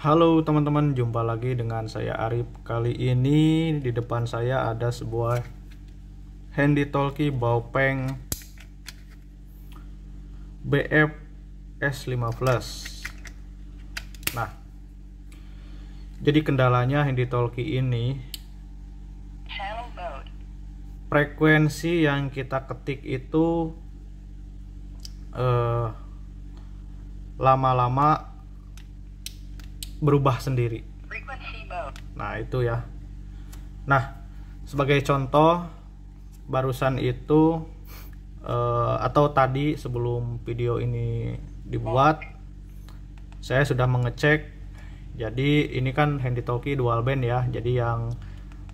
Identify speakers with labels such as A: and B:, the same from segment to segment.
A: Halo teman-teman, jumpa lagi dengan saya Arif. Kali ini di depan saya ada sebuah handy talkie Baopeng BF S5 Nah, jadi kendalanya handy talkie ini frekuensi yang kita ketik itu eh, lama -lama berubah sendiri. Nah, itu ya. Nah, sebagai contoh barusan itu uh, atau tadi sebelum video ini dibuat saya sudah mengecek jadi ini kan handy talkie dual band ya jadi yang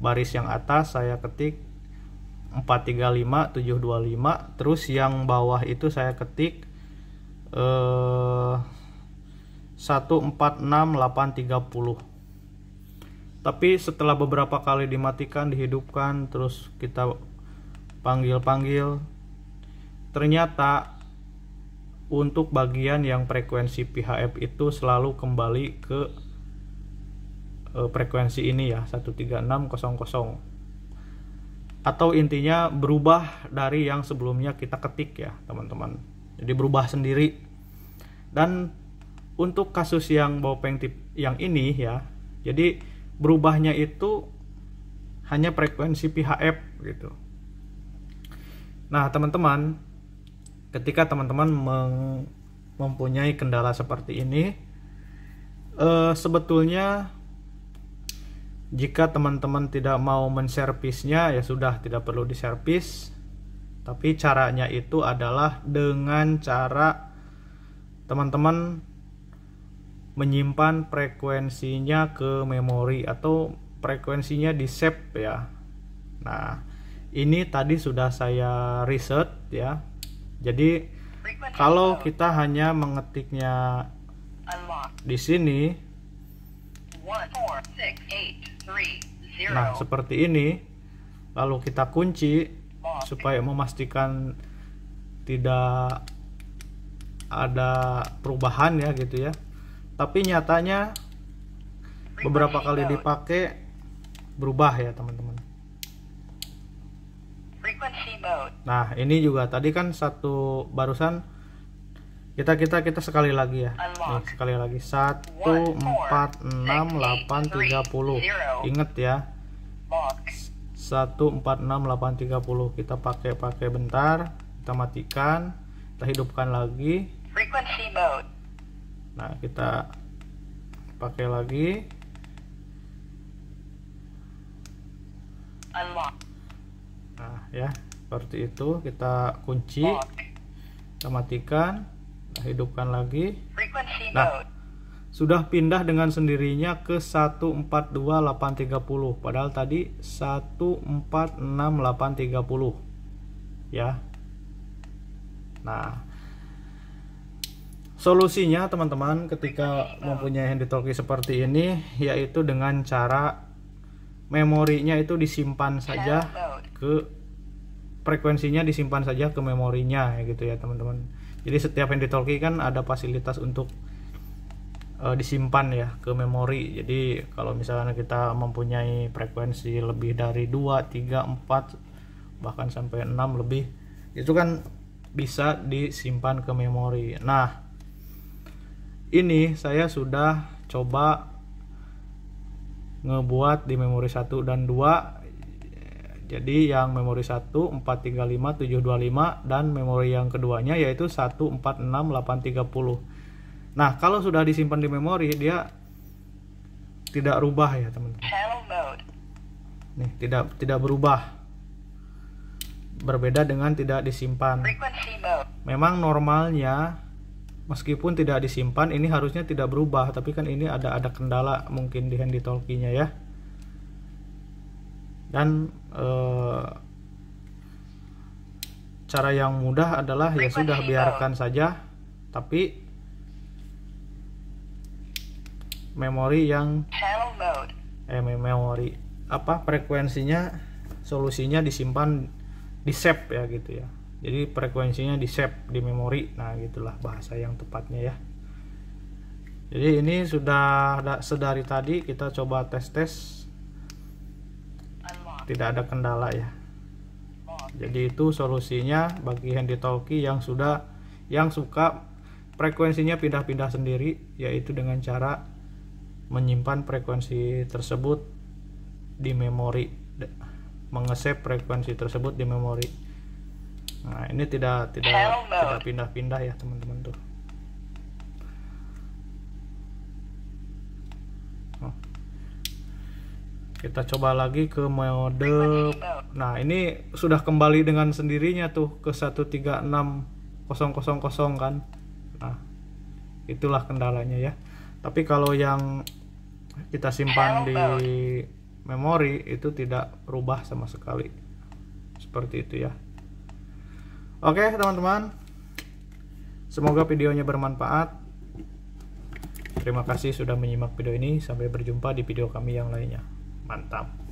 A: baris yang atas saya ketik 435 725 terus yang bawah itu saya ketik eh, 146830 tapi setelah beberapa kali dimatikan dihidupkan terus kita panggil-panggil ternyata untuk bagian yang frekuensi PHF itu selalu kembali ke e, frekuensi ini ya 13600 atau intinya berubah dari yang sebelumnya kita ketik ya teman-teman jadi berubah sendiri dan untuk kasus yang Bopeng tip yang ini ya jadi berubahnya itu hanya frekuensi PHF gitu nah teman-teman ketika teman-teman mempunyai kendala seperti ini eh, sebetulnya jika teman-teman tidak mau menservisnya ya sudah tidak perlu diservis tapi caranya itu adalah dengan cara teman-teman menyimpan frekuensinya ke memori atau frekuensinya di save ya. Nah, ini tadi sudah saya riset ya. Jadi kalau kita hanya mengetiknya di sini Nah, seperti ini. Lalu kita kunci supaya memastikan tidak ada perubahan ya gitu ya tapi nyatanya beberapa kali dipakai berubah ya teman-teman nah ini juga tadi kan satu barusan kita kita kita sekali lagi ya Nih, sekali lagi satu empat enam delapan tiga puluh inget ya satu empat enam delapan tiga puluh kita pakai pakai bentar kita matikan kita hidupkan lagi nah kita pakai lagi nah ya seperti itu kita kunci kita matikan kita hidupkan lagi nah sudah pindah dengan sendirinya ke 142830 padahal tadi 146830 ya nah Solusinya teman-teman ketika mempunyai handy talkie seperti ini yaitu dengan cara memorinya itu disimpan saja ya, ke frekuensinya disimpan saja ke memorinya ya gitu ya teman-teman. Jadi setiap handy talkie kan ada fasilitas untuk uh, disimpan ya ke memori. Jadi kalau misalnya kita mempunyai frekuensi lebih dari 2, 3, 4 bahkan sampai 6 lebih itu kan bisa disimpan ke memori. Nah, ini saya sudah coba ngebuat di memori 1 dan 2 jadi yang memori 1 435 725 dan memori yang keduanya yaitu 146 830 nah kalau sudah disimpan di memori dia tidak rubah ya teman-teman nih tidak tidak berubah berbeda dengan tidak disimpan memang normalnya meskipun tidak disimpan ini harusnya tidak berubah tapi kan ini ada ada kendala mungkin di handy talkie-nya ya dan eh, cara yang mudah adalah ya sudah biarkan saja tapi memori yang eh memori apa frekuensinya solusinya disimpan di save ya gitu ya jadi frekuensinya di save di memori nah gitulah bahasa yang tepatnya ya jadi ini sudah ada sedari tadi kita coba tes tes tidak ada kendala ya jadi itu solusinya bagi handy talkie yang sudah yang suka frekuensinya pindah-pindah sendiri yaitu dengan cara menyimpan frekuensi tersebut di memori mengesep frekuensi tersebut di memori Nah, ini tidak tidak no. tidak pindah-pindah ya, teman-teman tuh. Oh. kita coba lagi ke mode. Nah, ini sudah kembali dengan sendirinya tuh ke 136000 kan. Nah, itulah kendalanya ya. Tapi kalau yang kita simpan di memori itu tidak berubah sama sekali. Seperti itu ya. Oke teman-teman, semoga videonya bermanfaat. Terima kasih sudah menyimak video ini. Sampai berjumpa di video kami yang lainnya. Mantap!